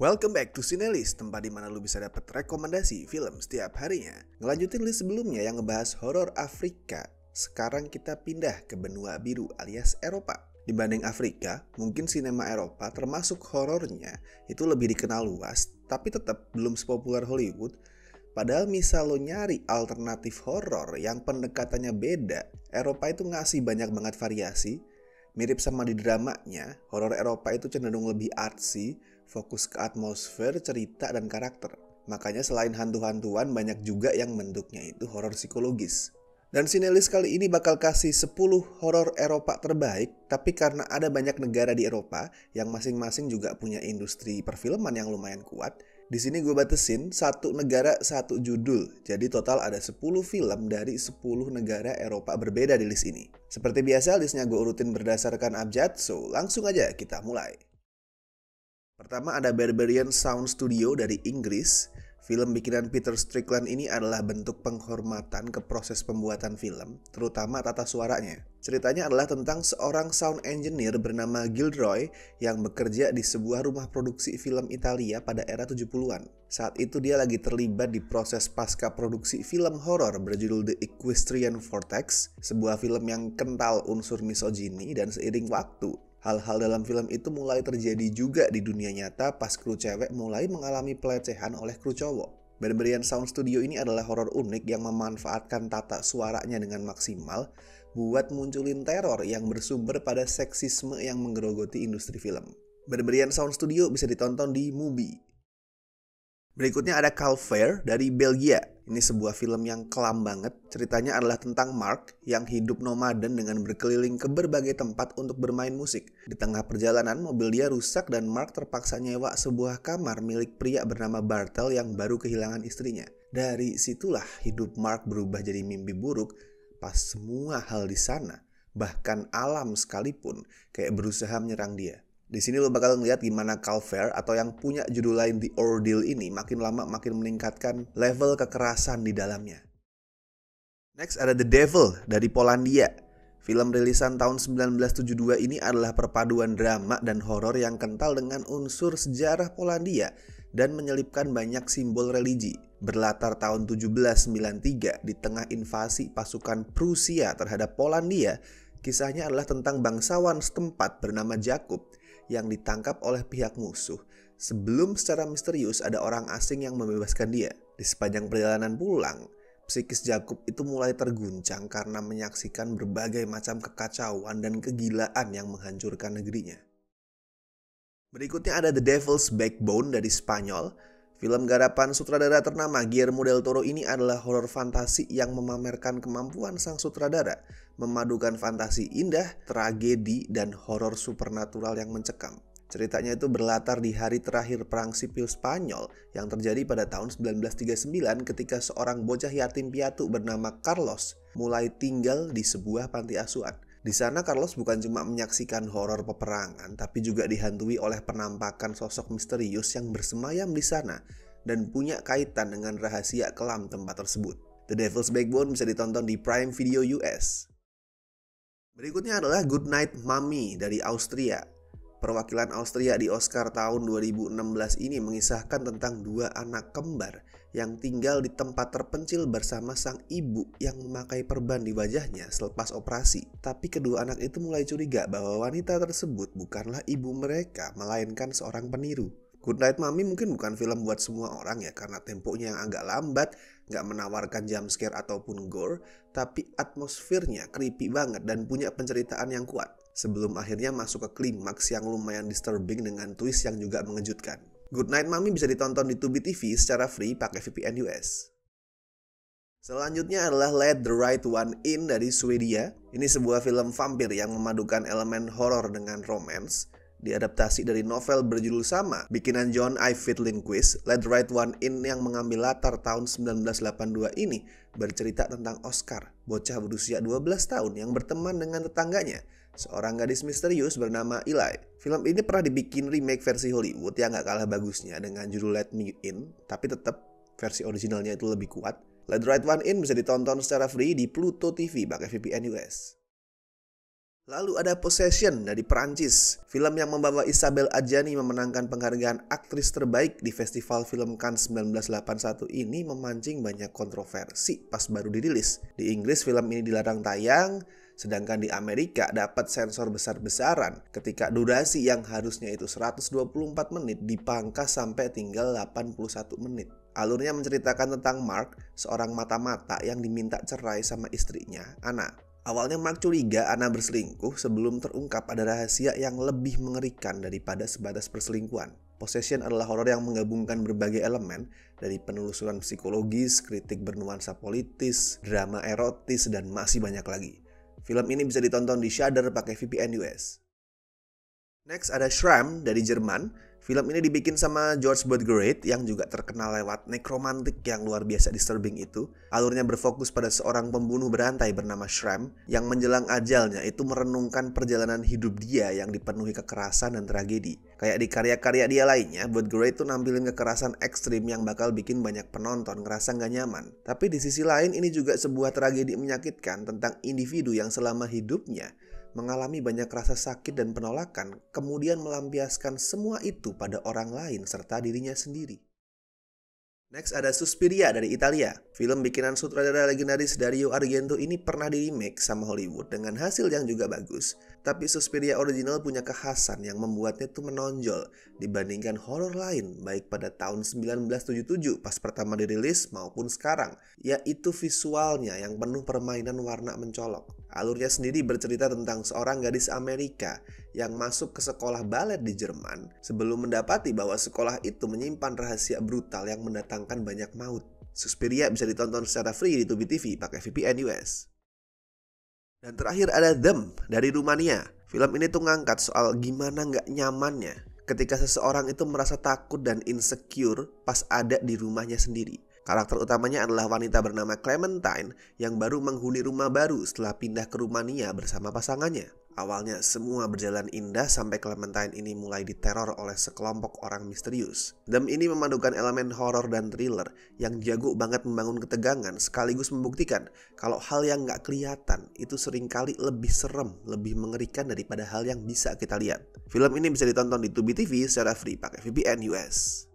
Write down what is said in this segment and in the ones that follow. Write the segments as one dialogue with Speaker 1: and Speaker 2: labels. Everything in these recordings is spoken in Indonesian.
Speaker 1: Welcome back to Sinelis, tempat di mana lu bisa dapat rekomendasi film setiap harinya. Ngelanjutin list sebelumnya yang ngebahas horor Afrika, sekarang kita pindah ke benua biru alias Eropa. Dibanding Afrika, mungkin sinema Eropa termasuk horornya itu lebih dikenal luas, tapi tetap belum sepopuler Hollywood. Padahal misal lo nyari alternatif horor yang pendekatannya beda, Eropa itu ngasih banyak banget variasi, mirip sama di dramanya, horor Eropa itu cenderung lebih artsy, fokus ke atmosfer, cerita, dan karakter. Makanya selain hantu-hantuan, banyak juga yang menduknya itu horor psikologis. Dan Sinelis kali ini bakal kasih 10 horor Eropa terbaik, tapi karena ada banyak negara di Eropa yang masing-masing juga punya industri perfilman yang lumayan kuat, di sini gue batasin satu negara satu judul. Jadi total ada 10 film dari 10 negara Eropa berbeda di list ini. Seperti biasa, listnya gue urutin berdasarkan abjad, so langsung aja kita mulai. Pertama ada Barbarian Sound Studio dari Inggris. Film bikinan Peter Strickland ini adalah bentuk penghormatan ke proses pembuatan film, terutama tata suaranya. Ceritanya adalah tentang seorang sound engineer bernama Gilroy yang bekerja di sebuah rumah produksi film Italia pada era 70-an. Saat itu dia lagi terlibat di proses pasca produksi film horor berjudul The Equestrian Vortex, sebuah film yang kental unsur misogini dan seiring waktu Hal-hal dalam film itu mulai terjadi juga di dunia nyata pas kru cewek mulai mengalami pelecehan oleh kru cowok. Berberian Sound Studio ini adalah horor unik yang memanfaatkan tata suaranya dengan maksimal buat munculin teror yang bersumber pada seksisme yang menggerogoti industri film. Berberian Sound Studio bisa ditonton di Mubi. Berikutnya ada Calvair dari Belgia ini sebuah film yang kelam banget. Ceritanya adalah tentang Mark yang hidup nomaden dengan berkeliling ke berbagai tempat untuk bermain musik. Di tengah perjalanan, mobil dia rusak dan Mark terpaksa nyewa sebuah kamar milik pria bernama Bartel yang baru kehilangan istrinya. Dari situlah hidup Mark berubah jadi mimpi buruk pas semua hal di sana, bahkan alam sekalipun, kayak berusaha menyerang dia. Di sini lo bakal ngeliat gimana Calfair atau yang punya judul lain The Ordeal ini makin lama makin meningkatkan level kekerasan di dalamnya. Next ada The Devil dari Polandia. Film rilisan tahun 1972 ini adalah perpaduan drama dan horor yang kental dengan unsur sejarah Polandia dan menyelipkan banyak simbol religi. Berlatar tahun 1793 di tengah invasi pasukan Prusia terhadap Polandia, kisahnya adalah tentang bangsawan setempat bernama Jakub yang ditangkap oleh pihak musuh sebelum secara misterius ada orang asing yang membebaskan dia. Di sepanjang perjalanan pulang, psikis Jakub itu mulai terguncang karena menyaksikan berbagai macam kekacauan dan kegilaan yang menghancurkan negerinya. Berikutnya ada The Devil's Backbone dari Spanyol Film garapan sutradara ternama Guillermo del Toro ini adalah horor fantasi yang memamerkan kemampuan sang sutradara memadukan fantasi indah, tragedi, dan horor supernatural yang mencekam. Ceritanya itu berlatar di hari terakhir Perang Sipil Spanyol yang terjadi pada tahun 1939 ketika seorang bocah yatim piatu bernama Carlos mulai tinggal di sebuah panti asuhan. Di sana Carlos bukan cuma menyaksikan horor peperangan, tapi juga dihantui oleh penampakan sosok misterius yang bersemayam di sana dan punya kaitan dengan rahasia kelam tempat tersebut. The Devil's Backbone bisa ditonton di Prime Video US. Berikutnya adalah Good Night Mommy dari Austria. Perwakilan Austria di Oscar tahun 2016 ini mengisahkan tentang dua anak kembar yang tinggal di tempat terpencil bersama sang ibu yang memakai perban di wajahnya selepas operasi. Tapi kedua anak itu mulai curiga bahwa wanita tersebut bukanlah ibu mereka, melainkan seorang peniru. Good Night Mommy mungkin bukan film buat semua orang ya karena temponya yang agak lambat, nggak menawarkan jump scare ataupun gore, tapi atmosfernya creepy banget dan punya penceritaan yang kuat sebelum akhirnya masuk ke klimaks yang lumayan disturbing dengan twist yang juga mengejutkan. Good Night Mami bisa ditonton di Tubi TV secara free pakai VPN US. Selanjutnya adalah Let the Right One In dari Swedia. Ini sebuah film vampir yang memadukan elemen horor dengan romance diadaptasi dari novel berjudul sama bikinan John Ivy Lindquist, Let the Right One In yang mengambil latar tahun 1982 ini bercerita tentang Oscar, bocah berusia 12 tahun yang berteman dengan tetangganya seorang gadis misterius bernama Eli. Film ini pernah dibikin remake versi Hollywood yang gak kalah bagusnya dengan judul Let Me In, tapi tetap versi originalnya itu lebih kuat. Let the Right One In bisa ditonton secara free di Pluto TV pakai VPN US. Lalu ada Possession dari Perancis, film yang membawa Isabel Adjani memenangkan penghargaan aktris terbaik di Festival Film Cannes 1981 ini memancing banyak kontroversi pas baru dirilis. Di Inggris film ini dilarang tayang, Sedangkan di Amerika dapat sensor besar-besaran ketika durasi yang harusnya itu 124 menit dipangkas sampai tinggal 81 menit. Alurnya menceritakan tentang Mark, seorang mata-mata yang diminta cerai sama istrinya, Anna. Awalnya Mark curiga Anna berselingkuh sebelum terungkap ada rahasia yang lebih mengerikan daripada sebatas perselingkuhan. Possession adalah horor yang menggabungkan berbagai elemen dari penelusuran psikologis, kritik bernuansa politis, drama erotis, dan masih banyak lagi. Film ini bisa ditonton di Shudder pakai VPN US. Next ada Shram dari Jerman Film ini dibikin sama George Butgerate yang juga terkenal lewat nekromantik yang luar biasa disturbing itu. Alurnya berfokus pada seorang pembunuh berantai bernama Shrem yang menjelang ajalnya itu merenungkan perjalanan hidup dia yang dipenuhi kekerasan dan tragedi. Kayak di karya-karya dia lainnya, Butgerate tuh nampilin kekerasan ekstrim yang bakal bikin banyak penonton ngerasa nggak nyaman. Tapi di sisi lain ini juga sebuah tragedi menyakitkan tentang individu yang selama hidupnya mengalami banyak rasa sakit dan penolakan, kemudian melampiaskan semua itu pada orang lain serta dirinya sendiri. Next ada Suspiria dari Italia. Film bikinan sutradara legendaris Dario Argento ini pernah di remake sama Hollywood dengan hasil yang juga bagus. Tapi Suspiria original punya kekhasan yang membuatnya tuh menonjol dibandingkan horror lain baik pada tahun 1977 pas pertama dirilis maupun sekarang, yaitu visualnya yang penuh permainan warna mencolok. Alurnya sendiri bercerita tentang seorang gadis Amerika yang masuk ke sekolah balet di Jerman sebelum mendapati bahwa sekolah itu menyimpan rahasia brutal yang mendatangkan banyak maut. Suspiria bisa ditonton secara free di Tubi TV pakai VPN US. Dan terakhir ada Them dari Rumania. Film ini tuh ngangkat soal gimana nggak nyamannya ketika seseorang itu merasa takut dan insecure pas ada di rumahnya sendiri. Karakter utamanya adalah wanita bernama Clementine yang baru menghuni rumah baru setelah pindah ke Rumania bersama pasangannya. Awalnya semua berjalan indah sampai Clementine ini mulai diteror oleh sekelompok orang misterius. Dem ini memadukan elemen horor dan thriller yang jago banget membangun ketegangan sekaligus membuktikan kalau hal yang nggak kelihatan itu seringkali lebih serem, lebih mengerikan daripada hal yang bisa kita lihat. Film ini bisa ditonton di Tubi TV secara free pakai VPN US.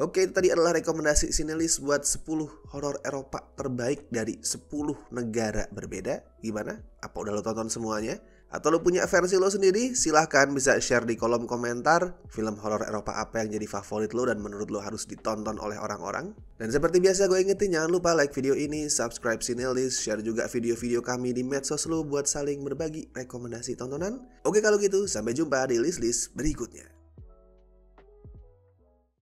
Speaker 1: Oke, itu tadi adalah rekomendasi Sinelis buat 10 horor Eropa terbaik dari 10 negara berbeda. Gimana? Apa udah lo tonton semuanya? Atau lo punya versi lo sendiri? Silahkan bisa share di kolom komentar film horor Eropa apa yang jadi favorit lo dan menurut lo harus ditonton oleh orang-orang. Dan seperti biasa gue ingetin jangan lupa like video ini, subscribe Sinelis, share juga video-video kami di medsos lo buat saling berbagi rekomendasi tontonan. Oke kalau gitu, sampai jumpa di list-list berikutnya.